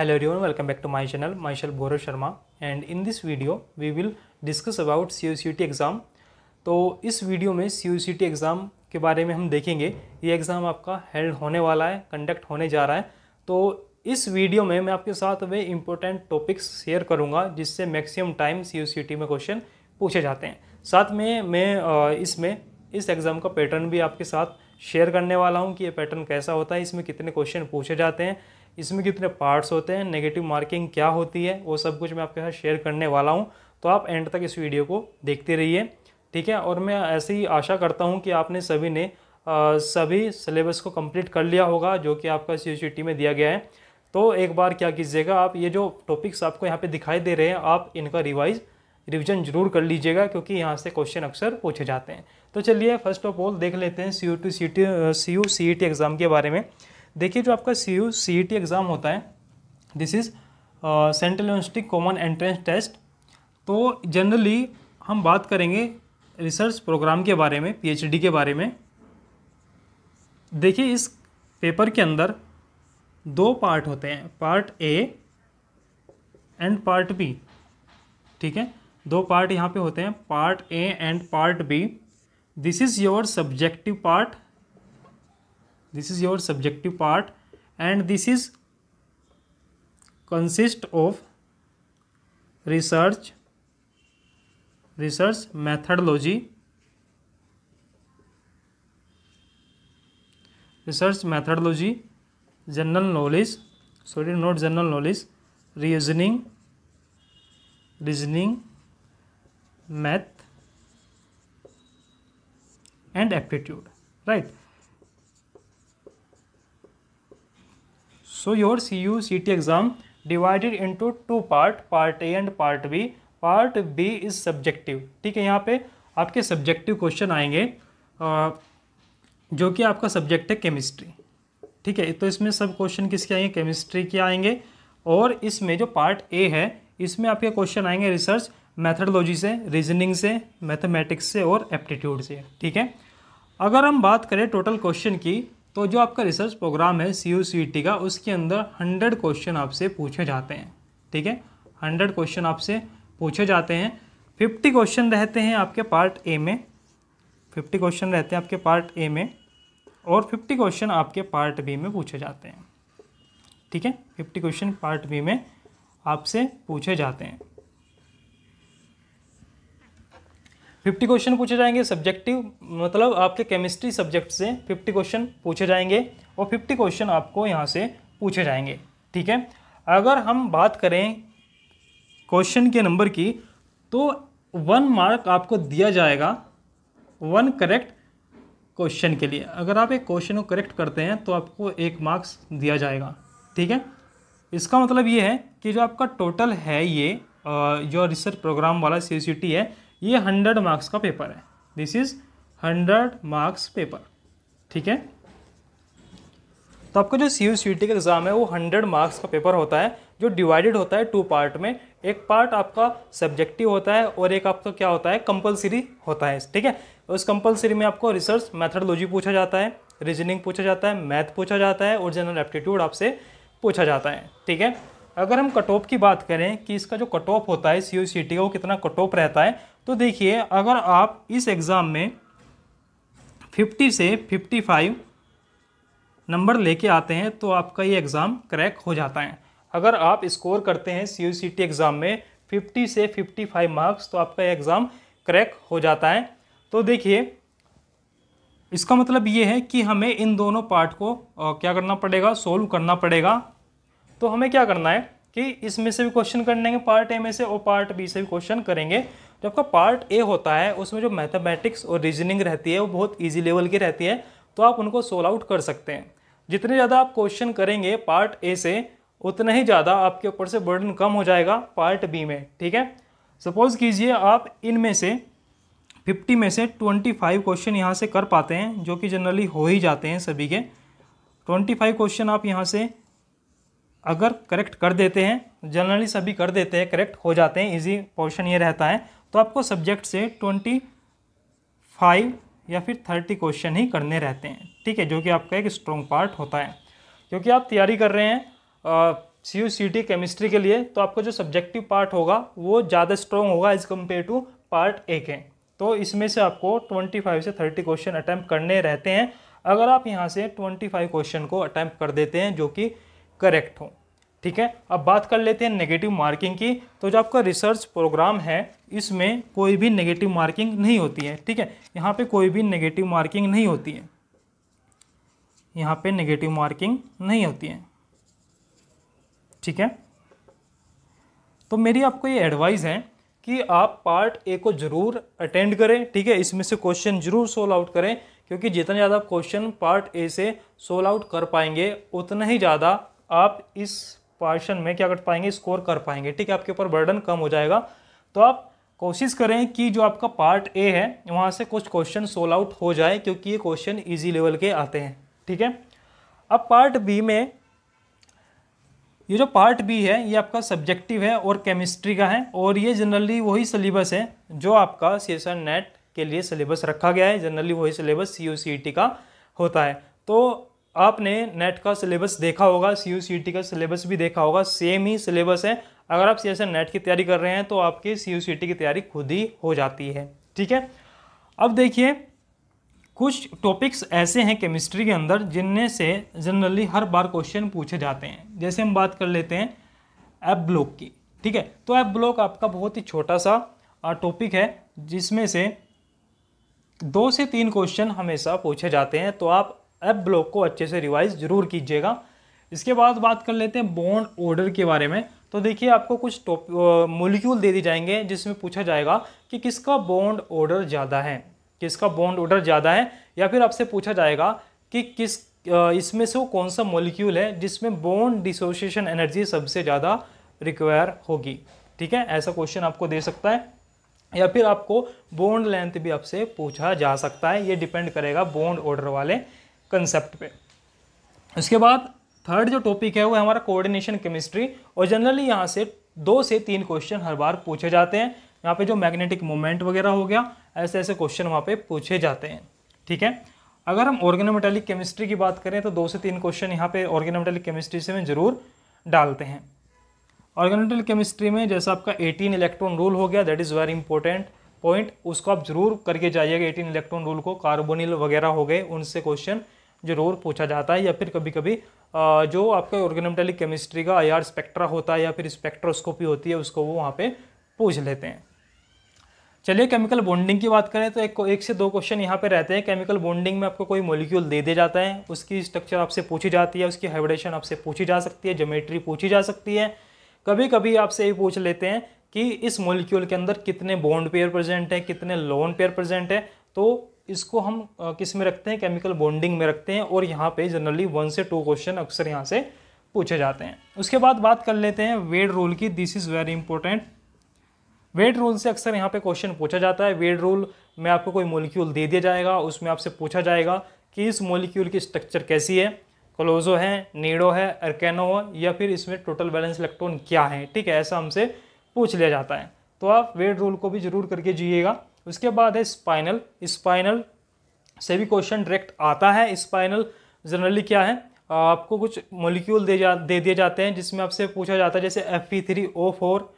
Hello everyone, welcome back to my channel, myself Bhoro Sharma and in this video we will discuss about CUCT exam. तो इस video में CUCT exam के बारे में हम देखेंगे ये एग्ज़ाम आपका हेल्ड होने वाला है कंडक्ट होने जा रहा है तो इस वीडियो में मैं आपके साथ वे इम्पोर्टेंट टॉपिक्स शेयर करूँगा जिससे मैक्सिमम टाइम सी में क्वेश्चन पूछे जाते हैं साथ में मैं इसमें इस एग्ज़ाम का पैटर्न भी आपके साथ शेयर करने वाला हूँ कि ये पैटर्न कैसा होता है इसमें कितने क्वेश्चन पूछे जाते हैं इसमें कितने पार्ट्स होते हैं नेगेटिव मार्किंग क्या होती है वो सब कुछ मैं आपके साथ शेयर करने वाला हूँ तो आप एंड तक इस वीडियो को देखते रहिए ठीक है और मैं ऐसे ही आशा करता हूँ कि आपने सभी ने आ, सभी सिलेबस को कंप्लीट कर लिया होगा जो कि आपका सी में दिया गया है तो एक बार क्या कीजिएगा आप ये जो टॉपिक्स आपको यहाँ पे दिखाई दे रहे हैं आप इनका रिवाइज रिविजन जरूर कर लीजिएगा क्योंकि यहाँ से क्वेश्चन अक्सर पूछे जाते हैं तो चलिए फर्स्ट ऑफ ऑल देख लेते हैं C U to C T C U C E T exam के बारे में देखिए जो आपका C U C T exam होता है this is central university common entrance test तो जनरली हम बात करेंगे रिसर्च प्रोग्राम के बारे में पीएचडी के बारे में देखिए इस पेपर के अंदर दो पार्ट होते हैं part A and part B ठीक है दो पार्ट यहाँ पे होते हैं part A and part B this is your subjective part this is your subjective part and this is consist of research research methodology research methodology general knowledge sorry not general knowledge reasoning reasoning math and aptitude right so your C U C T exam divided into two part part A and part B part B is subjective ठीक है यहाँ पे आपके subjective question आएंगे जो कि आपका subject है केमिस्ट्री ठीक है तो इसमें सब क्वेश्चन किसके आएंगे केमिस्ट्री के आएंगे और इसमें जो पार्ट ए है इसमें आपके क्वेश्चन आएंगे रिसर्च मैथडोलॉजी से रीजनिंग से मैथमेटिक्स से और एप्टीट्यूड से ठीक है अगर हम बात करें टोटल क्वेश्चन की तो जो आपका रिसर्च प्रोग्राम है सी यू का उसके अंदर हंड्रेड क्वेश्चन आपसे पूछे जाते हैं ठीक है हंड्रेड क्वेश्चन आपसे पूछे जाते हैं फिफ्टी क्वेश्चन रहते हैं आपके पार्ट ए में फिफ्टी क्वेश्चन रहते हैं आपके पार्ट ए में और फिफ्टी क्वेश्चन आपके पार्ट बी में पूछे जाते हैं ठीक है फिफ्टी क्वेश्चन पार्ट बी में आपसे पूछे जाते हैं फिफ्टी क्वेश्चन पूछे जाएंगे सब्जेक्टिव मतलब आपके केमिस्ट्री सब्जेक्ट से फिफ्टी क्वेश्चन पूछे जाएंगे और फिफ्टी क्वेश्चन आपको यहाँ से पूछे जाएंगे ठीक है अगर हम बात करें क्वेश्चन के नंबर की तो वन मार्क आपको दिया जाएगा वन करेक्ट क्वेश्चन के लिए अगर आप एक क्वेश्चन को करेक्ट करते हैं तो आपको एक मार्क्स दिया जाएगा ठीक है इसका मतलब ये है कि जो आपका टोटल है ये जो रिसर्च प्रोग्राम वाला सी है ये हंड्रेड मार्क्स का पेपर है this is hundred marks paper ठीक है तो आपका जो सी यू सी टी का एग्ज़ाम है वो हंड्रेड मार्क्स का पेपर होता है जो डिवाइडेड होता है टू पार्ट में एक पार्ट आपका सब्जेक्टिव होता है और एक आपका क्या होता है कंपलसरी होता है ठीक है उस कंपलसरी में आपको रिसर्च मैथडोलॉजी पूछा जाता है रीजनिंग पूछा जाता है मैथ पूछा जाता है और जनरल एप्टीट्यूड आपसे पूछा जाता है ठीक है अगर हम कट ऑफ की बात करें कि इसका जो कट ऑफ होता है सी ओ सी टी का वो कितना कट ऑफ रहता है तो देखिए अगर आप इस एग्ज़ाम में 50 से 55 नंबर लेके आते हैं तो आपका ये एग्ज़ाम क्रैक हो जाता है अगर आप स्कोर करते हैं C U C T exam में 50 से 55 मार्क्स तो आपका ये एग्ज़ाम क्रैक हो जाता है तो देखिए इसका मतलब ये है कि हमें इन दोनों पार्ट को क्या करना पड़ेगा सोल्व करना पड़ेगा तो हमें क्या करना है कि इसमें से भी क्वेश्चन करेंगे पार्ट ए में से और पार्ट बी से भी क्वेश्चन करेंगे जो आपका पार्ट ए होता है उसमें जो मैथमेटिक्स और रीजनिंग रहती है वो बहुत ईजी लेवल की रहती है तो आप उनको सोल आउट कर सकते हैं जितने ज़्यादा आप क्वेश्चन करेंगे पार्ट ए से उतना ही ज़्यादा आपके ऊपर से बर्डन कम हो जाएगा पार्ट बी में ठीक है सपोज़ कीजिए आप इनमें से फिफ्टी में से ट्वेंटी फाइव क्वेश्चन यहाँ से कर पाते हैं जो कि जनरली हो ही जाते हैं सभी के ट्वेंटी फाइव क्वेश्चन आप यहाँ से अगर करेक्ट कर देते हैं जनरली सभी कर देते हैं करेक्ट हो जाते हैं इजी पोर्शन ये रहता है तो आपको सब्जेक्ट से ट्वेंटी फाइव या फिर थर्टी क्वेश्चन ही करने रहते हैं ठीक है जो कि आपका एक स्ट्रॉन्ग पार्ट होता है क्योंकि आप तैयारी कर रहे हैं C U C T chemistry के लिए तो आपका जो सब्जेक्टिव पार्ट होगा वो ज़्यादा स्ट्रॉन्ग होगा as compare to part A के तो इसमें से आपको ट्वेंटी फाइव से थर्टी क्वेश्चन अटैम्प्ट करने रहते हैं अगर आप यहाँ से ट्वेंटी फाइव क्वेश्चन को अटैम्प्ट कर देते हैं जो कि करेक्ट हो ठीक है अब बात कर लेते हैं नेगेटिव मार्किंग की तो जो आपका रिसर्च प्रोग्राम है इसमें कोई भी नेगेटिव मार्किंग नहीं होती है ठीक है यहाँ पे कोई भी नेगेटिव मार्किंग नहीं होती है यहाँ पे नेगेटिव मार्किंग नहीं होती है ठीक है तो मेरी आपको ये एडवाइस है कि आप पार्ट ए को ज़रूर अटेंड करें ठीक है इसमें से क्वेश्चन ज़रूर सोल्व आउट करें क्योंकि जितना ज़्यादा क्वेश्चन पार्ट ए से सोल्व आउट कर पाएंगे उतना ही ज़्यादा आप इस पार्शन में क्या कर पाएंगे स्कोर कर पाएंगे ठीक है आपके ऊपर बर्डन कम हो जाएगा तो आप कोशिश करें कि जो आपका पार्ट ए है वहाँ से कुछ क्वेश्चन सोल आउट हो जाए क्योंकि ये क्वेश्चन ईजी लेवल के आते हैं ठीक है अब पार्ट बी में ये जो पार्ट बी है ये आपका सब्जेक्टिव है और केमिस्ट्री का है और ये जनरली वही सिलेबस है जो आपका सी एस नेट के लिए सिलेबस रखा गया है जनरली वही syllabus C U C T का होता है तो आपने नेट का सिलेबस देखा होगा सी यू सी टी का सिलेबस भी देखा होगा सेम ही सिलेबस है अगर आप सी नेट की तैयारी कर रहे हैं तो आपकी सी यू सी टी की तैयारी खुद ही हो जाती है ठीक है अब देखिए कुछ टॉपिक्स ऐसे हैं केमिस्ट्री के अंदर जिनमें से जनरली हर बार क्वेश्चन पूछे जाते हैं जैसे हम बात कर लेते हैं एप ब्लॉक की ठीक है तो एप ब्लॉक आपका बहुत ही छोटा सा टॉपिक है जिसमें से दो से तीन क्वेश्चन हमेशा पूछे जाते हैं तो आप एप ब्लॉक को अच्छे से रिवाइज जरूर कीजिएगा इसके बाद बात कर लेते हैं बॉन्ड ऑर्डर के बारे में तो देखिए आपको कुछ टॉप मोलिक्यूल दे दिए जाएंगे जिसमें पूछा जाएगा कि किसका बॉन्ड ऑर्डर ज़्यादा है किसका बॉन्ड ऑर्डर ज़्यादा है या फिर आपसे पूछा जाएगा कि किस इसमें से वो कौन सा मोलिक्यूल है जिसमें बॉन्ड डिसोसिएशन एनर्जी सबसे ज़्यादा रिक्वायर होगी ठीक है ऐसा क्वेश्चन आपको दे सकता है या फिर आपको बॉन्ड लेंथ भी आपसे पूछा जा सकता है ये डिपेंड करेगा बॉन्ड ऑर्डर वाले कंसेप्ट पे उसके बाद थर्ड जो टॉपिक है वो है हमारा कोऑर्डिनेशन केमिस्ट्री और जनरली यहाँ से दो से तीन क्वेश्चन हर बार पूछे जाते हैं यहाँ पे जो मैग्नेटिक मोमेंट वगैरह हो गया ऐसे ऐसे क्वेश्चन वहाँ पे पूछे जाते हैं ठीक है अगर हम ऑर्गेनोमेटेलिक केमिस्ट्री की बात करें तो दो से तीन क्वेश्चन यहाँ पे ऑर्गेनोमेटेलिक केमिस्ट्री से हमें ज़रूर डालते हैं ऑर्गेनोमेटेलिक केमिस्ट्री में जैसा आपका एटीन इलेक्ट्रॉन रूल हो गया that is very important point उसको आप ज़रूर करके जाइएगा 18 इलेक्ट्रॉन रूल को कार्बोनिल वगैरह हो गए उनसे क्वेश्चन ज़रूर पूछा जाता है या फिर कभी कभी जो आपका ऑर्गेनमेंटली केमिस्ट्री का आई स्पेक्ट्रा होता है या फिर स्पेक्ट्रोस्कोपी होती है उसको वो वहाँ पर पूछ लेते हैं चलिए केमिकल बॉन्डिंग की बात करें तो एक एक से दो क्वेश्चन यहाँ पे रहते हैं केमिकल बॉन्डिंग में आपको कोई मोलिक्यूल दे दिया जाता है उसकी स्ट्रक्चर आपसे पूछी जाती है उसकी हाइब्रेशन आपसे पूछी जा सकती है जोमेट्री पूछी जा सकती है कभी कभी आपसे ये पूछ लेते हैं कि इस मोलिक्यूल के अंदर कितने बॉन्ड पेयर प्रेजेंट हैं कितने लोन पेयर प्रेजेंट है तो इसको हम किस में रखते हैं केमिकल बॉन्डिंग में रखते हैं और यहाँ पे जनरली वन से टू क्वेश्चन अक्सर यहाँ से पूछे जाते हैं उसके बाद बात कर लेते हैं वेड रूल की this is very important Wade rule से अक्सर यहाँ पे क्वेश्चन पूछा जाता है वेड रूल में आपको कोई मोलिक्यूल दे दिया जाएगा उसमें आपसे पूछा जाएगा कि इस मोलिक्यूल की स्ट्रक्चर कैसी है क्लोजो है नीडो है अर्केनो है या फिर इसमें टोटल बैलेंस इलेक्ट्रॉन क्या है ठीक है ऐसा हमसे पूछ लिया जाता है तो आप वेड रूल को भी ज़रूर करके जिएगा उसके बाद है स्पाइनल स्पाइनल से भी क्वेश्चन डायरेक्ट आता है स्पाइनल जनरली क्या है आपको कुछ मोलिक्यूल दे जा दे दिए जाते हैं जिसमें आपसे पूछा जाता है जैसे F P three O four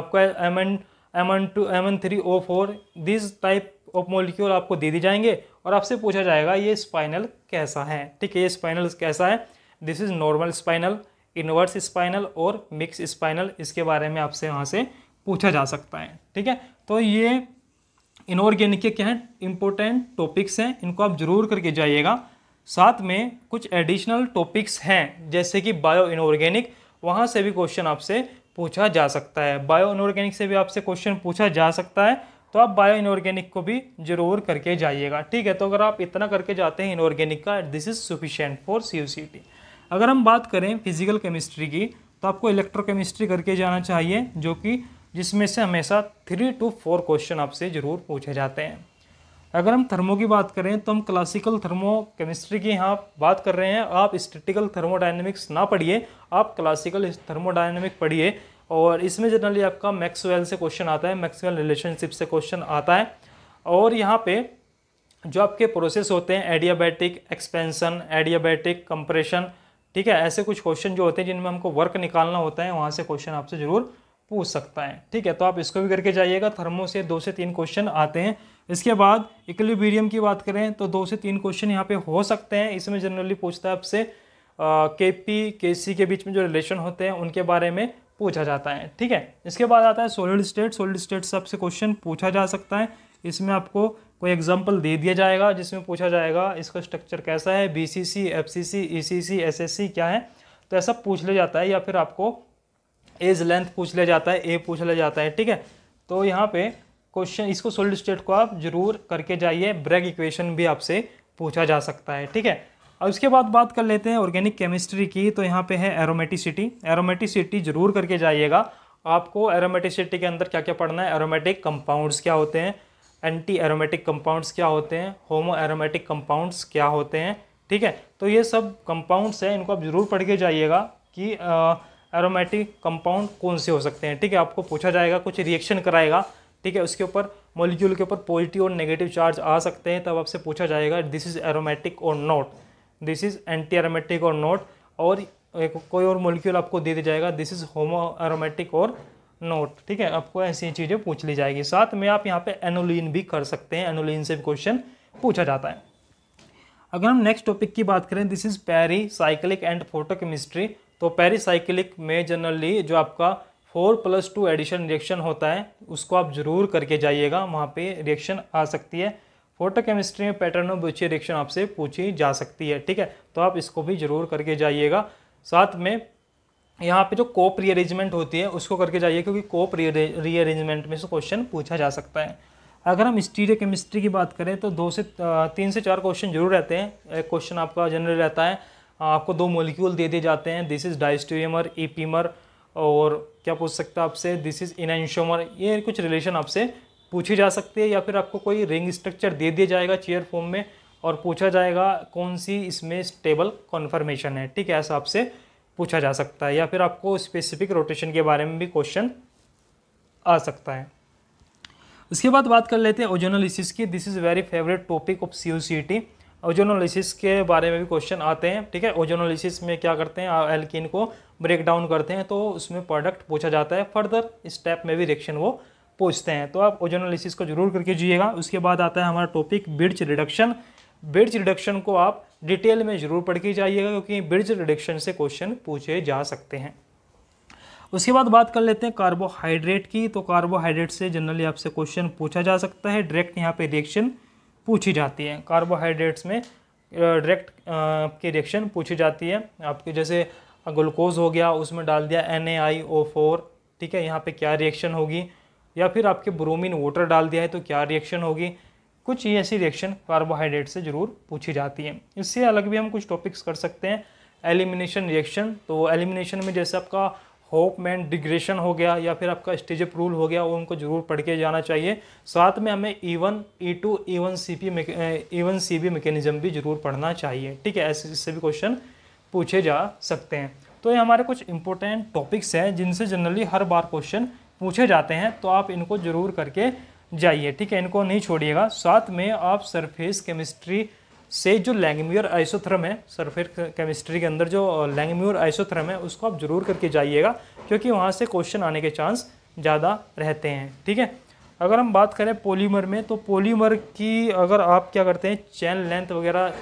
आपका M N M N two M N three O four this type of molecule आपको दे दिए जाएंगे और आपसे पूछा जाएगा ये स्पाइनल कैसा है ठीक है ये स्पाइनल कैसा है this is normal spinel inverse spinel और मिक्स स्पाइनल इसके बारे में आपसे वहाँ से पूछा जा सकता है ठीक है तो ये इनऑर्गेनिक के क्या हैं इंपॉर्टेंट टॉपिक्स हैं इनको आप जरूर करके जाइएगा साथ में कुछ एडिशनल टॉपिक्स हैं जैसे कि बायो इनऑर्गेनिक वहाँ से भी क्वेश्चन आपसे पूछा जा सकता है बायो इनऑर्गेनिक से भी आपसे क्वेश्चन पूछा जा सकता है तो आप बायो इनऑर्गेनिक को भी जरूर करके जाइएगा ठीक है तो अगर आप इतना करके जाते हैं इनऑर्गेनिक का this is sufficient for C अगर हम बात करें फिजिकल केमिस्ट्री की तो आपको इलेक्ट्रोकेमिस्ट्री करके जाना चाहिए जो कि जिसमें से हमेशा थ्री टू फोर क्वेश्चन आपसे ज़रूर पूछे जाते हैं अगर हम थर्मो की बात करें तो हम क्लासिकल थर्मो केमिस्ट्री की यहाँ बात कर रहे हैं आप स्टेटिकल थर्मोडाइनमिक्स ना पढ़िए आप क्लासिकल थर्मोडाइनमिक पढ़िए और इसमें जनरली आपका मैक्सवेल से क्वेश्चन आता है मैक्सवेल रिलेशनशिप से क्वेश्चन आता है और यहाँ पे जो आपके प्रोसेस होते हैं एडियाबैटिक एक्सपेंसन एडियाबैटिक कंप्रेशन ठीक है ऐसे कुछ क्वेश्चन जो होते हैं जिनमें हमको वर्क निकालना होता है वहाँ से क्वेश्चन आपसे ज़रूर पूछ सकता है ठीक है तो आप इसको भी करके जाइएगा थर्मो से दो से तीन क्वेश्चन आते हैं इसके बाद इक्लिबीरियम की बात करें तो दो से तीन क्वेश्चन यहाँ पे हो सकते हैं इसमें जनरली पूछता है आपसे के पी के सी के बीच में जो रिलेशन होते हैं उनके बारे में पूछा जाता है ठीक है इसके बाद आता है सोलिड स्टेट सोलिड स्टेट से आपसे क्वेश्चन पूछा जा सकता है इसमें आपको कोई एग्जाम्पल दे दिया जाएगा जिसमें पूछा जाएगा इसका स्ट्रक्चर कैसा है B C C F C C E C C S S C क्या है तो ऐसा पूछ ले जाता है या फिर आपको एज लेंथ पूछ लिया जाता है ए पूछ लिया जाता है ठीक है तो यहाँ पे क्वेश्चन इसको सोल्ड स्टेट को आप जरूर करके जाइए ब्रेग इक्वेशन भी आपसे पूछा जा सकता है ठीक है अब इसके बाद बात कर लेते हैं ऑर्गेनिक केमिस्ट्री की तो यहाँ पे है एरोमेटिसिटी एरोमेटिसिटी जरूर करके जाइएगा आपको एरोमेटिसिटी के अंदर क्या क्या पढ़ना है एरोमेटिक कंपाउंड्स क्या होते हैं एंटी एरोमेटिक कंपाउंड्स क्या होते हैं होमो एरोमेटिक कंपाउंड्स क्या होते हैं ठीक है तो ये सब कंपाउंड्स हैं इनको आप ज़रूर पढ़ के जाइएगा कि आ, एरोमेटिक कंपाउंड कौन से हो सकते हैं ठीक है आपको पूछा जाएगा कुछ रिएक्शन कराएगा ठीक है उसके ऊपर मॉलिक्यूल के ऊपर पॉजिटिव और नेगेटिव चार्ज आ सकते हैं तब आपसे पूछा जाएगा दिस इज़ एरोमेटिक और not this is anti aromatic और नॉट और एक कोई और मोलिक्यूल आपको दे दिया जाएगा दिस इज़ होमो एरोमेटिक और नोट ठीक है आपको ऐसी चीज़ें पूछ ली जाएगी साथ में आप यहाँ पे एनोलिन भी कर सकते हैं एनोलिन से भी क्वेश्चन पूछा जाता है अगर हम नेक्स्ट टॉपिक की बात करें this is pericyclic and photochemistry तो पेरीसाइक्लिक में जनरली जो आपका four plus two addition reaction होता है उसको आप ज़रूर करके जाइएगा वहाँ पे रिएक्शन आ सकती है फोटोकेमिस्ट्री में पैटर्न ऑफ बच्चे रिएक्शन आपसे पूछी जा सकती है ठीक है तो आप इसको भी ज़रूर करके जाइएगा साथ में यहाँ पे जो कोप रीअरेंजमेंट होती है उसको करके जाइए क्योंकि कोप रीअरेंजमेंट में से क्वेश्चन पूछा जा सकता है अगर हम स्टीरियो केमिस्ट्री की बात करें तो दो से तीन से चार क्वेश्चन जरूर रहते हैं एक क्वेश्चन आपका जनरल रहता है आपको दो मोलिक्यूल दे दिए जाते हैं दिस इज़ डाइस्टोमर एपीमर और क्या पूछ सकता है आपसे दिस इज़ इनशोमर ये कुछ रिलेशन आपसे पूछी जा सकती है या फिर आपको कोई रिंग स्ट्रक्चर दे दिया जाएगा चेयर फॉर्म में और पूछा जाएगा कौन सी इसमें स्टेबल कॉन्फर्मेशन है ठीक है ऐसा आपसे पूछा जा सकता है या फिर आपको स्पेसिफिक रोटेशन के बारे में भी क्वेश्चन आ सकता है उसके बाद बात कर लेते हैं ओजोनलिसिस की this is very favourite topic of C ozonolysis के बारे में भी क्वेश्चन आते हैं ठीक है ओजोनोलिसिस में क्या करते हैं एल्किन को ब्रेक डाउन करते हैं तो उसमें प्रोडक्ट पूछा जाता है फर्दर स्टेप में भी रिएक्शन वो पूछते हैं तो आप ओजोनोलिसिस को जरूर करके जिएगा उसके बाद आता है हमारा topic Birch reduction Birch reduction को आप डिटेल में जरूर पढ़ के जाइएगा क्योंकि ब्रिज रिडक्शन से क्वेश्चन पूछे जा सकते हैं उसके बाद बात कर लेते हैं कार्बोहाइड्रेट की तो कार्बोहाइड्रेट से जनरली आपसे क्वेश्चन पूछा जा सकता है डायरेक्ट यहाँ पे रिएक्शन पूछी जाती है कार्बोहाइड्रेट्स में डायरेक्ट की रिएक्शन पूछी जाती है आपके जैसे ग्लूकोज हो गया उसमें डाल दिया N A I O four ठीक है यहाँ पे क्या रिएक्शन होगी या फिर आपके ब्रोमीन वाटर डाल दिया है तो क्या रिएक्शन होगी कुछ ही ऐसी रिएक्शन कार्बोहाइड्रेट से ज़रूर पूछी जाती है इससे अलग भी हम कुछ टॉपिक्स कर सकते हैं एलिमिनेशन रिएक्शन तो एलिमिनेशन में जैसे आपका होप मैन डिग्रेशन हो गया या फिर आपका स्टेज रूल हो गया वो उनको जरूर पढ़ के जाना चाहिए साथ में हमें E one E two E one C P E one C B mechanism भी जरूर पढ़ना चाहिए ठीक है ऐसे इससे भी क्वेश्चन पूछे जा सकते हैं तो ये हमारे कुछ इंपॉर्टेंट टॉपिक्स हैं जिनसे जनरली हर बार क्वेश्चन पूछे जाते हैं तो आप इनको जरूर करके जाइए ठीक है इनको नहीं छोड़िएगा साथ में आप सरफेस केमिस्ट्री से जो लैंगम्यूर आइसोथर्म है सरफेयर केमिस्ट्री के अंदर जो लैंगम्यूर आइसोथर्म है उसको आप ज़रूर करके जाइएगा क्योंकि वहाँ से क्वेश्चन आने के चांस ज़्यादा रहते हैं ठीक है अगर हम बात करें पोलीमर में तो पोलीमर की अगर आप क्या करते हैं चैन लेंथ वगैरह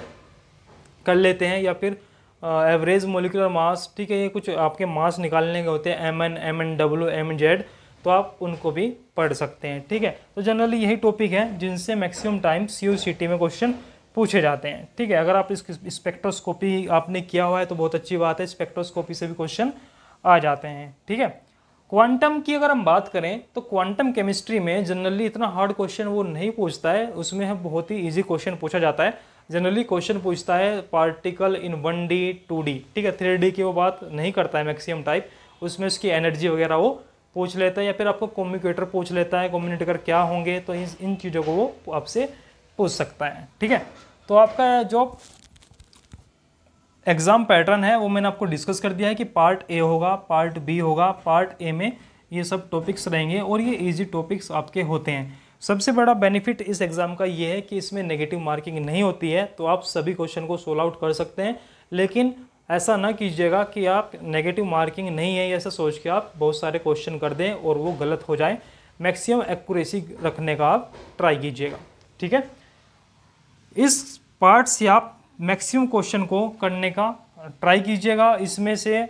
कर लेते हैं या फिर एवरेज मोलिकुलर मास ठीक है ये कुछ आपके मास निकालने के होते हैं M N M N W M N Z तो आप उनको भी पढ़ सकते हैं ठीक है तो जनरली यही टॉपिक है जिनसे मैक्सिमम टाइम सी में क्वेश्चन पूछे जाते हैं ठीक है अगर आप इस स्पेक्ट्रोस्कोपी आपने किया हुआ है तो बहुत अच्छी बात है स्पेक्ट्रोस्कोपी से भी क्वेश्चन आ जाते हैं ठीक है क्वांटम की अगर हम बात करें तो क्वांटम केमिस्ट्री में जनरली इतना हार्ड क्वेश्चन वो नहीं पूछता है उसमें हम बहुत ही इजी क्वेश्चन पूछा जाता है जनरली क्वेश्चन पूछता है particle in one D two D ठीक है थ्री डी की वो बात नहीं करता है मैक्सिमम टाइप उसमें उसकी एनर्जी वगैरह वो पूछ लेता है या फिर आपको कम्युनिकेटर पूछ लेता है कम्युनिकेटर क्या होंगे तो इन इन चीज़ों को वो आपसे पूछ सकता है ठीक है तो आपका जो एग्ज़ाम पैटर्न है वो मैंने आपको डिस्कस कर दिया है कि पार्ट ए होगा पार्ट बी होगा पार्ट ए में ये सब टॉपिक्स रहेंगे और ये इजी टॉपिक्स आपके होते हैं सबसे बड़ा बेनिफिट इस एग्ज़ाम का ये है कि इसमें नेगेटिव मार्किंग नहीं होती है तो आप सभी क्वेश्चन को सोल्व आउट कर सकते हैं लेकिन ऐसा ना कीजिएगा कि आप नेगेटिव मार्किंग नहीं है ऐसा सोच के आप बहुत सारे क्वेश्चन कर दें और वो गलत हो जाए मैक्सिमम एक्यूरेसी रखने का आप ट्राई कीजिएगा ठीक है इस पार्ट से आप मैक्सिमम क्वेश्चन को करने का ट्राई कीजिएगा इसमें से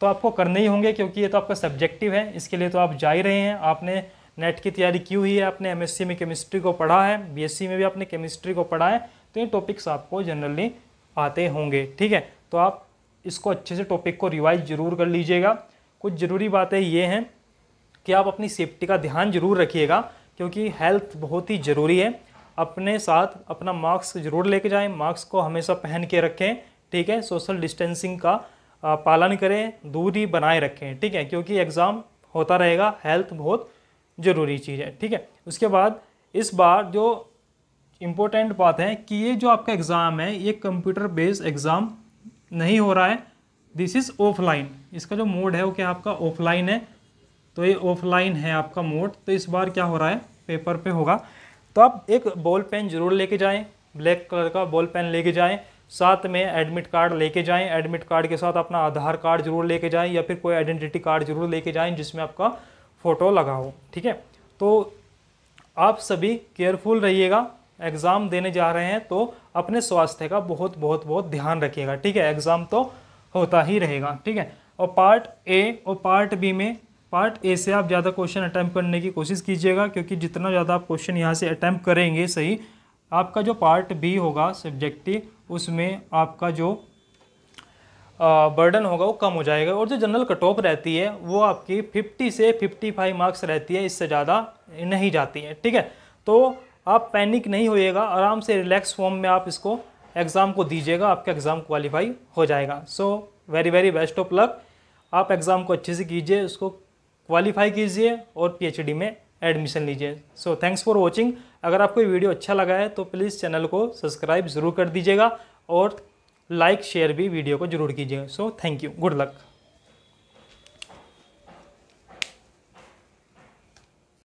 तो आपको करने ही होंगे क्योंकि ये तो आपका सब्जेक्टिव है इसके लिए तो आप जा ही रहे हैं आपने नेट की तैयारी की हुई है आपने एमएससी में केमिस्ट्री को पढ़ा है बीएससी में भी आपने केमिस्ट्री को पढ़ा है तो ये टॉपिक्स आपको जनरली आते होंगे ठीक है तो आप इसको अच्छे से टॉपिक को रिवाइज जरूर कर लीजिएगा कुछ ज़रूरी बातें ये हैं कि आप अपनी सेफ्टी का ध्यान जरूर रखिएगा क्योंकि हेल्थ बहुत ही ज़रूरी है अपने साथ अपना मास्क जरूर लेके जाएं मास्क को हमेशा पहन के रखें ठीक है सोशल डिस्टेंसिंग का पालन करें दूरी बनाए रखें ठीक है क्योंकि एग्ज़ाम होता रहेगा हेल्थ बहुत ज़रूरी चीज़ है ठीक है उसके बाद इस बार जो इम्पोर्टेंट बात है कि ये जो आपका एग्ज़ाम है ये कंप्यूटर बेस्ड एग्ज़ाम नहीं हो रहा है दिस इज़ ऑफलाइन इसका जो मोड है वो क्या आपका ऑफलाइन है तो ये ऑफलाइन है आपका मोड तो इस बार क्या हो रहा है पेपर पे होगा तो आप एक बॉल पेन जरूर लेके जाएं ब्लैक कलर का बॉल पेन लेके जाएं साथ में एडमिट कार्ड लेके जाएं एडमिट कार्ड के साथ अपना आधार कार्ड जरूर लेके जाएं या फिर कोई आइडेंटिटी कार्ड जरूर लेके जाएं जिसमें आपका फ़ोटो लगा हो ठीक है तो आप सभी केयरफुल रहिएगा एग्ज़ाम देने जा रहे हैं तो अपने स्वास्थ्य का बहुत बहुत बहुत ध्यान रखिएगा ठीक है एग्ज़ाम तो होता ही रहेगा ठीक है और पार्ट ए और पार्ट बी में पार्ट ए से आप ज़्यादा क्वेश्चन अटैम्प्ट करने की कोशिश कीजिएगा क्योंकि जितना ज़्यादा आप क्वेश्चन यहाँ से अटैम्प्ट करेंगे सही आपका जो पार्ट बी होगा सब्जेक्टिव उसमें आपका जो बर्डन होगा वो कम हो जाएगा और जो जनरल कट ऑफ रहती है वो आपकी फिफ्टी से फिफ्टी फाइव मार्क्स रहती है इससे ज़्यादा नहीं जाती है ठीक है तो आप पैनिक नहीं होइएगा आराम से रिलैक्स फॉर्म में आप इसको एग्ज़ाम को दीजिएगा आपका एग्ज़ाम क्वालिफाई हो जाएगा so very very best of luck आप एग्ज़ाम को अच्छे से कीजिए उसको क्वालिफाई कीजिए और पीएचडी में एडमिशन लीजिए सो थैंक्स फॉर वॉचिंग अगर आपको ये वीडियो अच्छा लगा है तो प्लीज़ चैनल को सब्सक्राइब ज़रूर कर दीजिएगा और लाइक शेयर भी वीडियो को जरूर कीजिएगा so thank you good luck